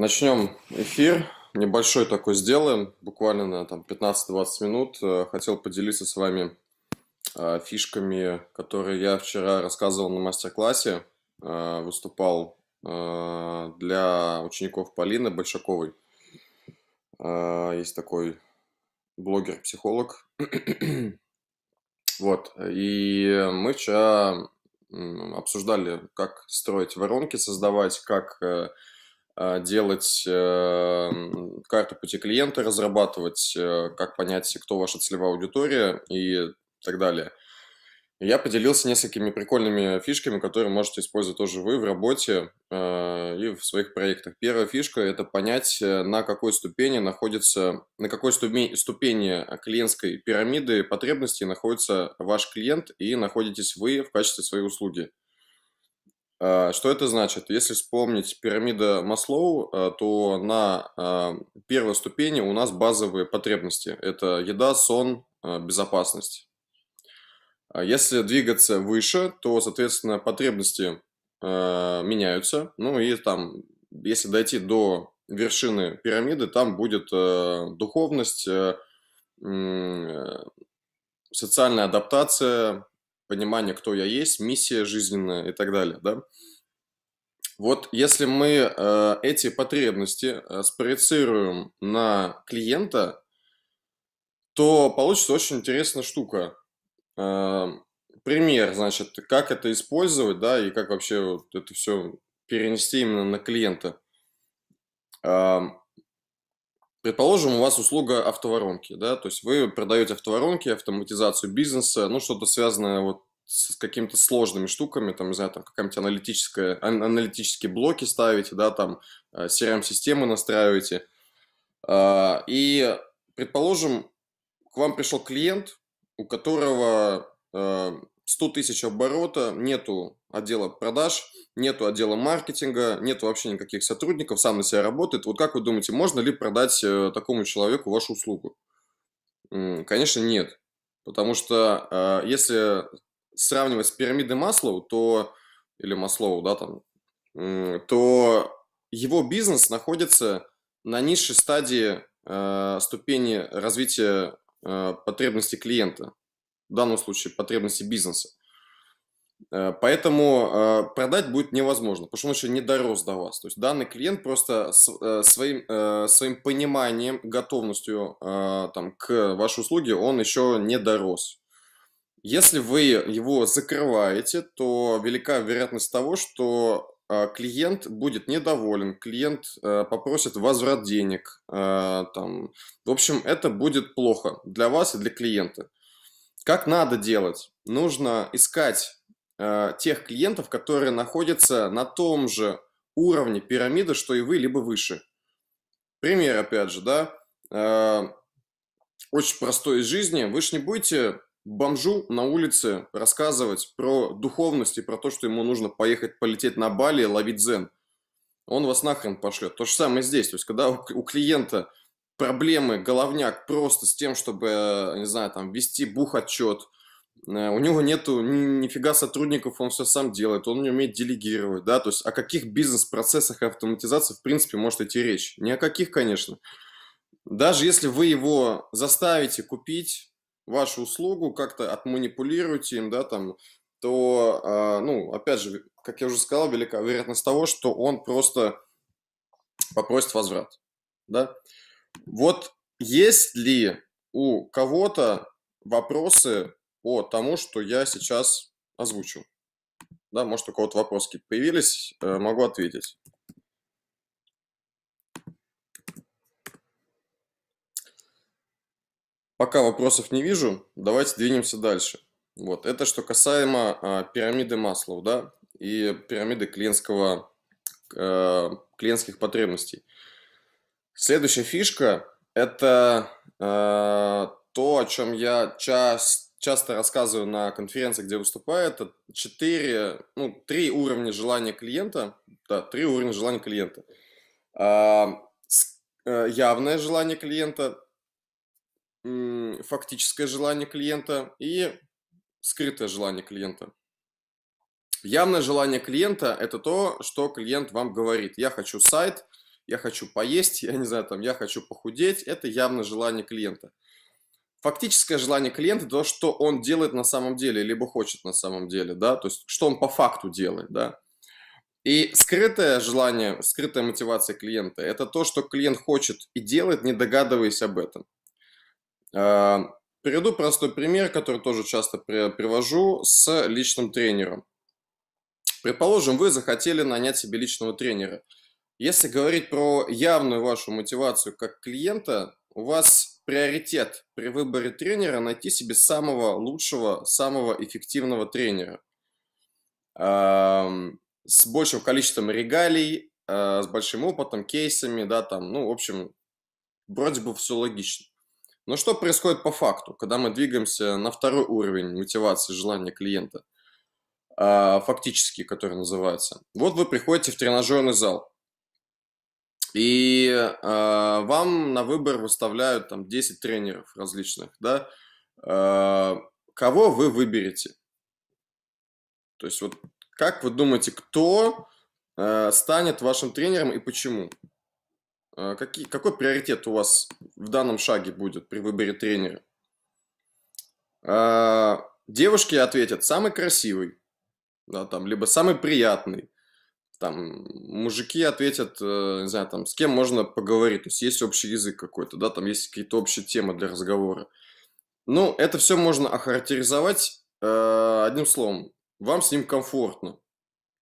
Начнем эфир. Небольшой такой сделаем, буквально на там, 15-20 минут. Э, хотел поделиться с вами э, фишками, которые я вчера рассказывал на мастер-классе. Э, выступал для учеников Полины Большаковой. Есть такой блогер-психолог. Вот, и мы вчера обсуждали, как строить воронки, создавать, как Э, делать э, карту пути клиента, разрабатывать, э, как понять, кто ваша целевая аудитория и так далее. Я поделился несколькими прикольными фишками, которые можете использовать тоже вы в работе и в своих проектах. Первая фишка – это понять, на какой ступени находится, на какой ступени, ступени клиентской пирамиды потребностей находится ваш клиент и находитесь вы в качестве своей услуги. А, что это значит? Если вспомнить пирамида Маслоу, а, то на а, первой ступени у нас базовые потребности. Это еда, сон, безопасность. Если двигаться выше, то, соответственно, потребности меняются. Ну и там, если дойти до вершины пирамиды, там будет духовность, э, социальная адаптация, понимание, кто я есть, миссия жизненная и так далее, да. Вот если мы э, эти потребности э, спроецируем на клиента, то получится очень интересная штука. Э, пример, значит, как это использовать, да, и как вообще вот это все перенести именно на клиента. Э, Предположим, у вас услуга автоворонки, да, то есть вы продаете автоворонки, автоматизацию бизнеса, ну, что-то связанное вот с какими-то сложными штуками, там, не знаю, там какая-нибудь аналитическая, аналитические блоки ставите, да, там э, CRM-системы настраиваете. А, и, предположим, к вам пришел клиент, у которого э, 100 тысяч оборота, нету отдела продаж, нету отдела маркетинга, нету вообще никаких сотрудников, сам на себя работает. Вот как вы думаете, можно ли продать э, такому человеку вашу услугу? Конечно, нет. Потому что э, если сравнивать с пирамидой масла то или Маслоу, да, там, то его бизнес находится на низшей стадии э, ступени развития потребностей клиента в данном случае потребности бизнеса. Э, поэтому э, продать будет невозможно, потому что он еще не дорос до вас. То есть данный клиент просто э, своим, своим пониманием, готовностью там, к вашей услуге он еще не дорос. Если вы его закрываете, то велика вероятность того, что клиент будет недоволен, клиент попросит возврат денег. Там. В общем, это будет плохо для вас и для клиента. Как надо делать? Нужно искать э, тех клиентов, которые находятся на том же уровне пирамиды, что и вы, либо выше. Пример, опять же, да, э, очень простой из жизни. Вы же не будете бомжу на улице рассказывать про духовность и про то, что ему нужно поехать, полететь на Бали и ловить дзен. Он вас нахрен пошлет. То же самое здесь. То есть, когда у клиента проблемы, головняк просто с тем, чтобы, э, не знаю, там, вести бух-отчет. Э, у него нету ни, нифига сотрудников, он все сам делает, он не умеет делегировать, да, то есть о каких бизнес-процессах и автоматизации, в принципе, может идти речь? Ни о каких, конечно. Даже если вы его заставите купить вашу услугу, как-то отманипулируете им, да, там, то, э, ну, опять же, как я уже сказал, велика вероятность того, что он просто попросит возврат, да. Вот есть ли у кого-то вопросы по тому, что я сейчас озвучил? Да, может, у кого-то вопросы появились, э, могу ответить. Пока вопросов не вижу, давайте двинемся дальше. Вот, это что касаемо а, пирамиды маслов, да, и пирамиды клиентского, э, клиентских потребностей. Следующая фишка – это э, то, о чем я час часто рассказываю на конференциях, где выступаю, это четыре, ну, три уровня желания клиента. Да, 3 уровня желания клиента. А, э, явное желание клиента, фактическое желание клиента и скрытое желание клиента. Явное желание клиента – это то, что клиент вам говорит. Я хочу сайт, я хочу поесть, я не знаю, там, я хочу похудеть, это явно желание клиента. Фактическое желание клиента – то, что он делает на самом деле, либо хочет на самом деле, да, то есть что он по факту делает, да. И скрытое желание, скрытая мотивация клиента – это то, что клиент хочет и делает, не догадываясь об этом. А, приведу простой пример, который тоже часто привожу, с личным тренером. Предположим, вы захотели нанять себе личного тренера – если говорить про явную вашу мотивацию как клиента, у вас приоритет при выборе тренера найти себе самого лучшего, самого эффективного тренера с большим количеством регалий, а, с большим опытом, кейсами, да, там, ну, в общем, вроде бы все логично. Но что происходит по факту, когда мы двигаемся на второй уровень мотивации, желания клиента, а, фактически, который называется? Вот вы приходите в тренажерный зал, и э, вам на выбор выставляют там 10 тренеров различных, да, э, кого вы выберете? То есть вот как вы думаете, кто э, станет вашим тренером и почему? Э, какие, какой приоритет у вас в данном шаге будет при выборе тренера? Э, девушки ответят, самый красивый, да, там, либо самый приятный, там мужики ответят, э, не знаю, там, с кем можно поговорить, то есть есть общий язык какой-то, да, там есть какие-то общие темы для разговора. Ну, это все можно охарактеризовать э, одним словом. Вам с ним комфортно.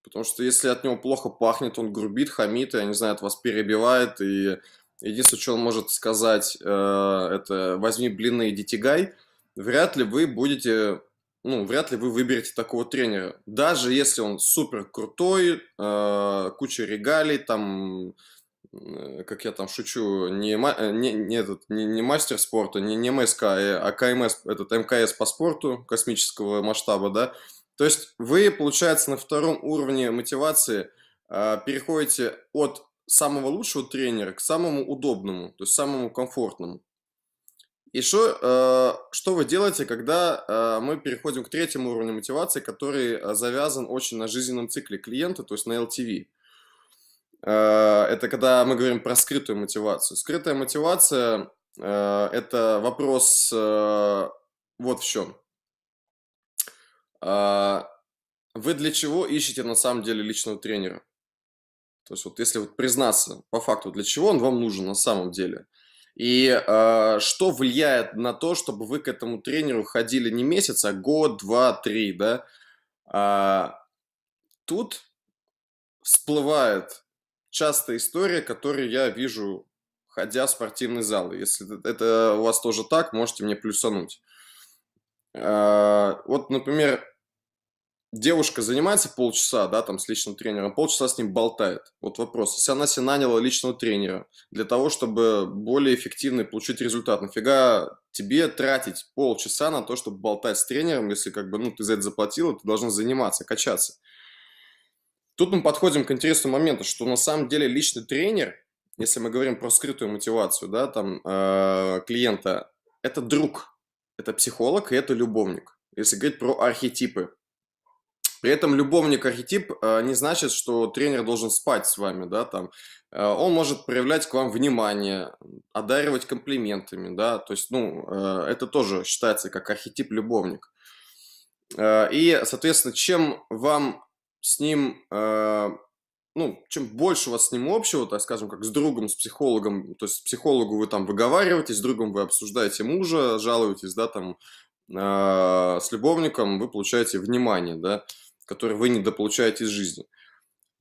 Потому что если от него плохо пахнет, он грубит, хамит, я не знаю, от вас перебивает, и единственное, что он может сказать, э, это «возьми блины и детигай», вряд ли вы будете ну, вряд ли вы выберете такого тренера. Даже если он супер крутой, э, куча регалий, там, э, как я там шучу, не, э, не, не, этот, не, не мастер спорта, не, не МСК, а, э, а КМС, этот МКС по спорту космического масштаба, да. То есть вы, получается, на втором уровне мотивации э, переходите от самого лучшего тренера к самому удобному, то есть самому комфортному. И что, э, что вы делаете, когда э, мы переходим к третьему уровню мотивации, который э, завязан очень на жизненном цикле клиента, то есть на LTV? Э, это когда мы говорим про скрытую мотивацию. Скрытая мотивация э, – это вопрос э, вот в чем. Э, вы для чего ищете на самом деле личного тренера? То есть вот если вот признаться по факту, для чего он вам нужен на самом деле – и э, что влияет на то, чтобы вы к этому тренеру ходили не месяц, а год, два, три, да? А, тут всплывает частая история, которую я вижу, ходя в спортивный зал. Если это у вас тоже так, можете мне плюсануть. А, вот, например, девушка занимается полчаса, да, там с личным тренером, полчаса с ним болтает. Вот вопрос. Если она себе наняла личного тренера для того, чтобы более эффективно получить результат, нафига тебе тратить полчаса на то, чтобы болтать с тренером, если как бы, ну, ты за это заплатила, ты должен заниматься, качаться. Тут мы подходим к интересному моменту, что на самом деле личный тренер, если мы говорим про скрытую мотивацию, да, там, э, клиента, это друг, это психолог и это любовник. Если говорить про архетипы, при этом любовник архетип э, не значит, что тренер должен спать с вами, да, там. Э, он может проявлять к вам внимание, одаривать комплиментами, да, то есть, ну, э, это тоже считается как архетип любовник. И, соответственно, чем вам с ним, ну, чем больше у вас с ним общего, так скажем, как с другом, с психологом, то есть психологу вы там выговариваете, с другом вы обсуждаете мужа, жалуетесь, да, там, с любовником вы получаете внимание, да, который вы недополучаете из жизни.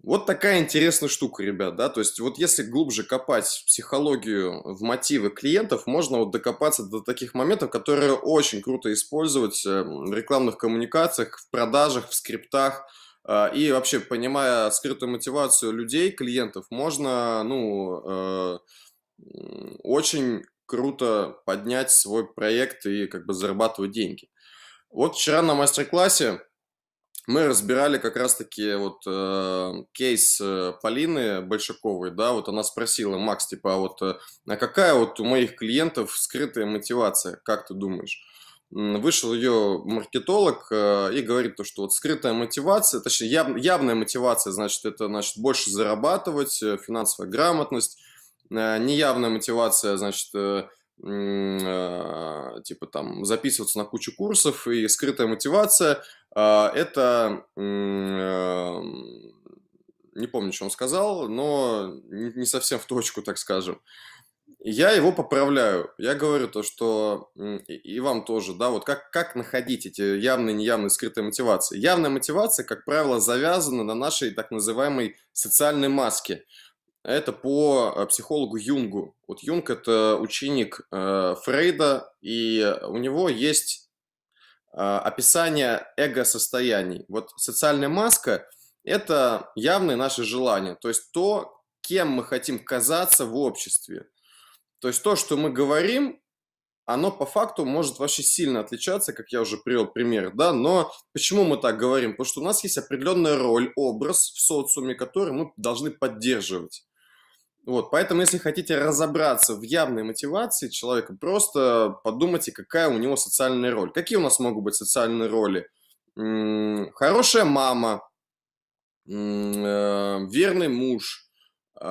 Вот такая интересная штука, ребят, да, то есть вот если глубже копать в психологию, в мотивы клиентов, можно вот докопаться до таких моментов, которые очень круто использовать э, в рекламных коммуникациях, в продажах, в скриптах, э, и вообще, понимая скрытую мотивацию людей, клиентов, можно, ну, э, очень круто поднять свой проект и как бы зарабатывать деньги. Вот вчера на мастер-классе мы разбирали как раз-таки вот э, кейс э, Полины Большаковой, да, вот она спросила, Макс, типа, а вот э, а какая вот у моих клиентов скрытая мотивация, как ты думаешь? Вышел ее маркетолог э, и говорит то, что вот скрытая мотивация, точнее яв, явная мотивация, значит, это значит больше зарабатывать, э, финансовая грамотность, э, неявная мотивация, значит, э, типа там записываться на кучу курсов и скрытая мотивация а, это, э, не помню, что он сказал, но не совсем в точку, так скажем. Я его поправляю. Я говорю то, что и вам тоже, да, вот как, как находить эти явные неявные скрытые мотивации. Явная мотивация, как правило, завязана на нашей так называемой социальной маске. Это по э, психологу Юнгу. Вот Юнг – это ученик э, Фрейда, и у него есть а, описание эго-состояний. Вот социальная маска – это явные наши желания, то есть то, кем мы хотим казаться в обществе. То есть то, что мы говорим, оно по факту может вообще сильно отличаться, как я уже привел пример, да, но почему мы так говорим? Потому что у нас есть определенная роль, образ в социуме, который мы должны поддерживать. Вот, поэтому, если хотите разобраться в явной мотивации человека, просто подумайте, какая у него социальная роль. Какие у нас могут быть социальные роли? Хорошая мама, э, верный муж, э,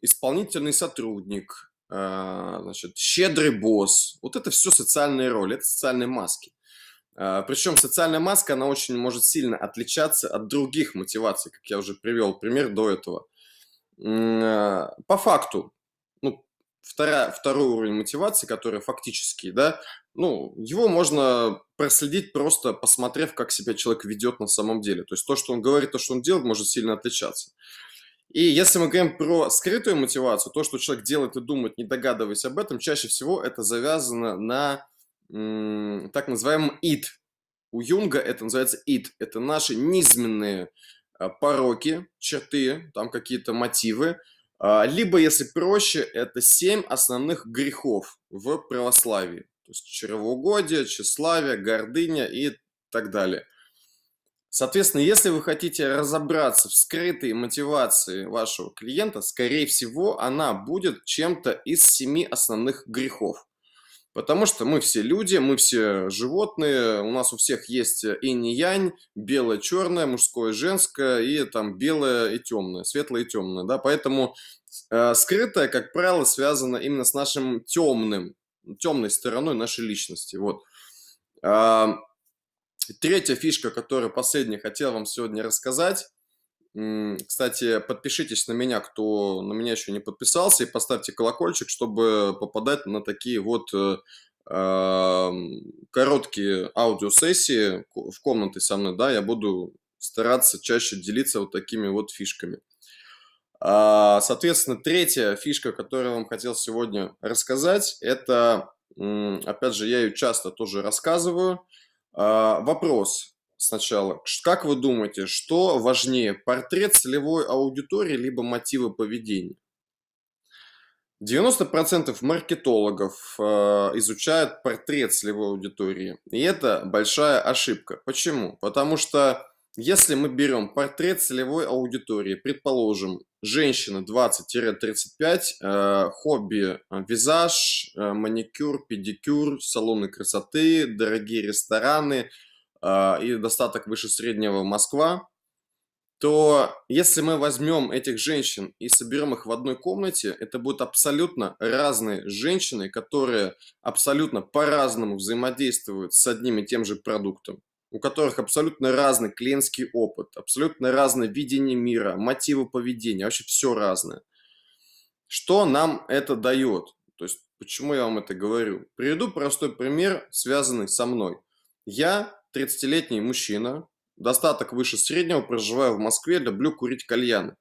исполнительный сотрудник, э, значит, щедрый босс. Вот это все социальные роли, это социальные маски. Причем социальная маска, она очень может сильно отличаться от других мотиваций, как я уже привел пример до этого. А, по факту, ну, вторая, второй уровень мотивации, который фактически, да, ну, его можно проследить просто посмотрев, как себя человек ведет на самом деле. То есть то, что он говорит, то, что он делает, может сильно отличаться. И если мы говорим про скрытую мотивацию, то, что человек делает и думает, не догадываясь об этом, чаще всего это завязано на так называемом «ид». У Юнга это называется «ид». Это наши низменные Э, пороки, черты, там какие-то мотивы. А, либо, если проще, это семь основных грехов в православии. То есть чревоугодие, тщеславие, гордыня и так далее. Соответственно, если вы хотите разобраться в скрытой мотивации вашего клиента, скорее всего, она будет чем-то из семи основных грехов. Потому что мы все люди, мы все животные, у нас у всех есть инь-янь, и белое-черное, мужское, женское, и там белое и темное, светлое и темное, да, поэтому э, скрытое, как правило, связано именно с нашим темным, темной стороной нашей личности, вот. Э, третья фишка, которую последняя, хотел вам сегодня рассказать, кстати, подпишитесь на меня, кто на меня еще не подписался, и поставьте колокольчик, чтобы попадать на такие вот э, короткие аудиосессии в комнаты со мной, да, я буду стараться чаще делиться вот такими вот фишками. А, соответственно, третья фишка, которую я вам хотел сегодня рассказать, это, опять же, я ее часто тоже рассказываю, а, вопрос, сначала. Как вы думаете, что важнее, портрет целевой аудитории, либо мотивы поведения? 90% маркетологов э, изучают портрет целевой аудитории. И это большая ошибка. Почему? Потому что если мы берем портрет целевой аудитории, предположим, женщина 20-35, э, хобби э, визаж, э, маникюр, педикюр, салоны красоты, дорогие рестораны – а, и достаток выше среднего Москва, то если мы возьмем этих женщин и соберем их в одной комнате, это будут абсолютно разные женщины, которые абсолютно по-разному взаимодействуют с одним и тем же продуктом, у которых абсолютно разный клиентский опыт, абсолютно разное видение мира, мотивы поведения, вообще все разное. Что нам это дает? То есть, почему я вам это говорю? Приведу простой пример, связанный со мной. Я 30-летний мужчина, достаток выше среднего, проживаю в Москве, люблю курить кальяны.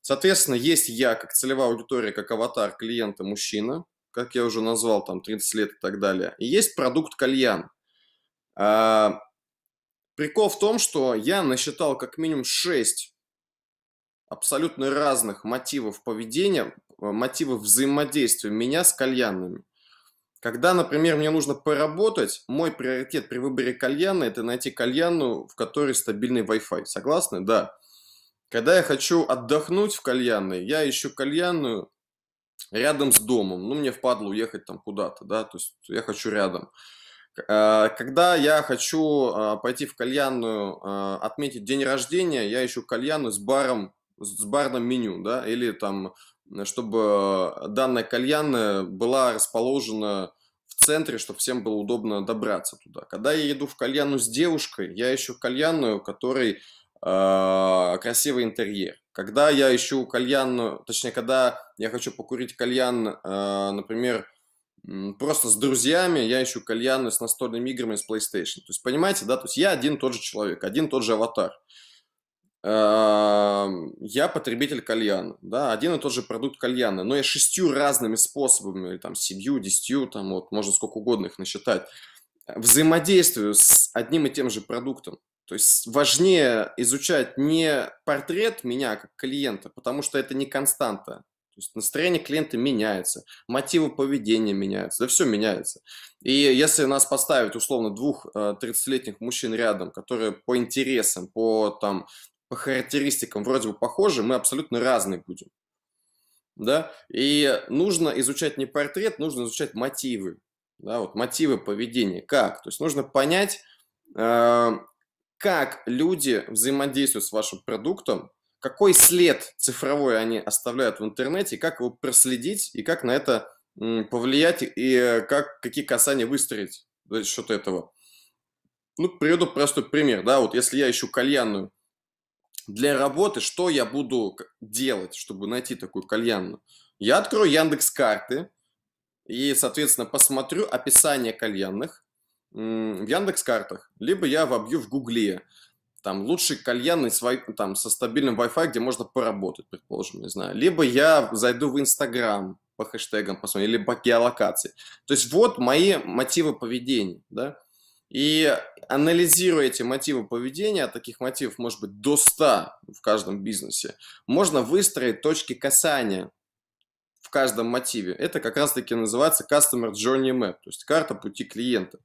Соответственно, есть я как целевая аудитория, как аватар клиента мужчина, как я уже назвал, там 30 лет и так далее. И есть продукт кальян. А, прикол в том, что я насчитал как минимум 6 абсолютно разных мотивов поведения, мотивов взаимодействия меня с кальянами. Когда, например, мне нужно поработать, мой приоритет при выборе кальяна – это найти кальяну, в которой стабильный Wi-Fi. Согласны? Да. Когда я хочу отдохнуть в кальянной, я ищу кальянную рядом с домом. Ну, мне впадло уехать там куда-то, да, то есть я хочу рядом. Э, когда я хочу э, пойти в кальянную, э, отметить день рождения, я ищу кальяну с баром, с барным меню, да, или там Э, чтобы э, данная кальянная была расположена в центре, чтобы всем было удобно добраться туда. Когда я иду в кальянную с девушкой, я ищу кальянную, которой э, красивый интерьер. Когда я ищу кальянную, точнее, когда я хочу покурить кальян, э, например, просто с друзьями, я ищу кальяны с настольными играми, с PlayStation. То есть, понимаете, да, то есть я один тот же человек, один тот же аватар. Эм, я потребитель кальяна, да, один и тот же продукт кальяна, но я шестью разными способами, там семью, десятью, там вот можно сколько угодно их насчитать, взаимодействую с одним и тем же продуктом. То есть важнее изучать не портрет меня как клиента, потому что это не константа. То есть настроение клиента меняется, мотивы поведения меняются, да все меняется. И если нас поставить условно двух 30-летних э, мужчин рядом, которые по интересам, по там, по характеристикам вроде бы похожи, мы абсолютно разные будем. Да? И нужно изучать не портрет, нужно изучать мотивы. Да, вот мотивы поведения. Как? То есть нужно понять, э, как люди взаимодействуют с вашим продуктом, какой след цифровой они оставляют в интернете, как его проследить и как на это повлиять и э, как, какие касания выстроить за счет этого. Ну, приведу простой пример, да, вот если я ищу кальянную, для работы, что я буду делать, чтобы найти такую кальянную. Я открою Яндекс карты и, соответственно, посмотрю описание кальянных в Яндекс картах, либо я вобью в Гугле там лучший кальянный свой, там, со стабильным Wi-Fi, где можно поработать, предположим, не знаю. Либо я зайду в Инстаграм по хэштегам посмотрю, или по геолокации. То есть вот мои мотивы поведения, да. И э, анализируя эти мотивы поведения, а таких мотивов может быть до 100 в каждом бизнесе, можно выстроить точки касания в каждом мотиве. Это как раз-таки называется Customer Journey Map, то есть карта пути клиента.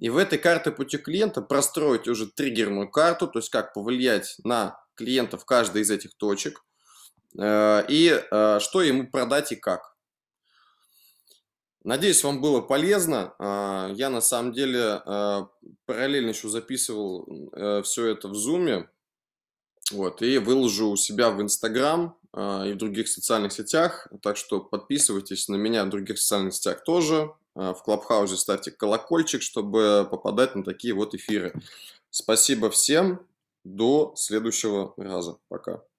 И в этой карте пути клиента простроить уже триггерную карту, то есть как повлиять на клиента в каждой из этих точек, э, и э, что ему продать и как. Надеюсь, вам было полезно. А, я на самом деле а, параллельно еще записывал э, все это в зуме, Вот, и выложу у себя в Инстаграм и в других социальных сетях. Так что подписывайтесь на меня в других социальных сетях тоже. А, в Клабхаузе ставьте колокольчик, чтобы попадать на такие вот эфиры. Спасибо всем. До следующего раза. Пока.